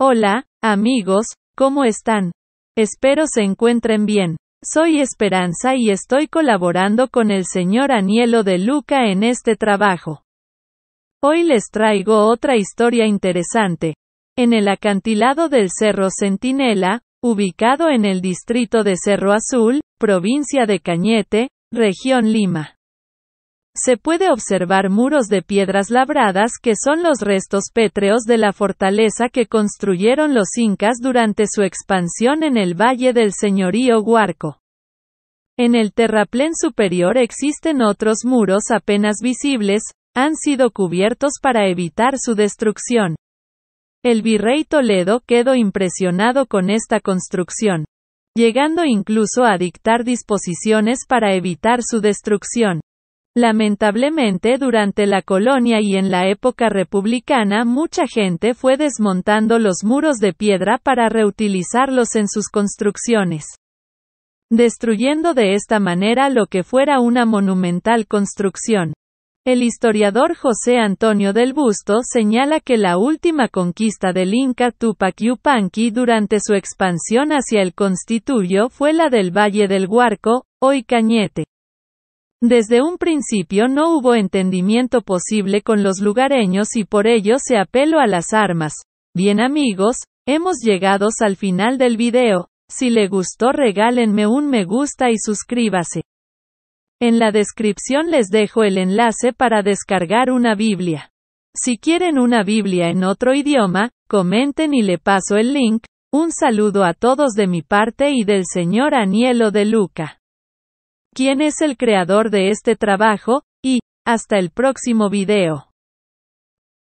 Hola, amigos, ¿cómo están? Espero se encuentren bien. Soy Esperanza y estoy colaborando con el señor Anielo de Luca en este trabajo. Hoy les traigo otra historia interesante. En el acantilado del Cerro Centinela, ubicado en el distrito de Cerro Azul, provincia de Cañete, región Lima se puede observar muros de piedras labradas que son los restos pétreos de la fortaleza que construyeron los incas durante su expansión en el valle del señorío Huarco. En el terraplén superior existen otros muros apenas visibles, han sido cubiertos para evitar su destrucción. El virrey Toledo quedó impresionado con esta construcción, llegando incluso a dictar disposiciones para evitar su destrucción. Lamentablemente durante la colonia y en la época republicana mucha gente fue desmontando los muros de piedra para reutilizarlos en sus construcciones, destruyendo de esta manera lo que fuera una monumental construcción. El historiador José Antonio del Busto señala que la última conquista del Inca Tupac Yupanqui durante su expansión hacia el Constituyo fue la del Valle del Huarco, hoy Cañete. Desde un principio no hubo entendimiento posible con los lugareños y por ello se apelo a las armas. Bien amigos, hemos llegados al final del video. Si le gustó regálenme un me gusta y suscríbase. En la descripción les dejo el enlace para descargar una Biblia. Si quieren una Biblia en otro idioma, comenten y le paso el link. Un saludo a todos de mi parte y del señor Anielo de Luca quién es el creador de este trabajo, y, hasta el próximo video.